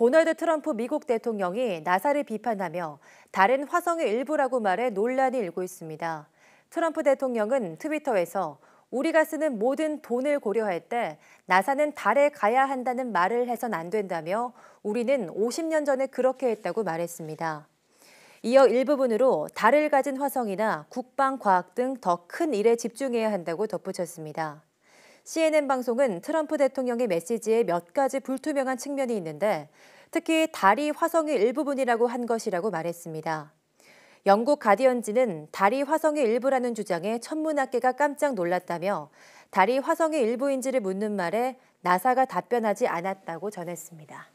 도널드 트럼프 미국 대통령이 나사를 비판하며 다른 화성의 일부라고 말해 논란이 일고 있습니다. 트럼프 대통령은 트위터에서 우리가 쓰는 모든 돈을 고려할 때 나사는 달에 가야 한다는 말을 해선 안 된다며 우리는 50년 전에 그렇게 했다고 말했습니다. 이어 일부분으로 달을 가진 화성이나 국방 과학 등 더 큰 일에 집중해야 한다고 덧붙였습니다. CNN 방송은 트럼프 대통령의 메시지에 몇 가지 불투명한 측면이 있는데 특히 다리 화성의 일부분이라고 한 것이라고 말했습니다. 영국 가디언지는 다리 화성의 일부라는 주장에 천문학계가 깜짝 놀랐다며 다리 화성의 일부인지를 묻는 말에 나사가 답변하지 않았다고 전했습니다.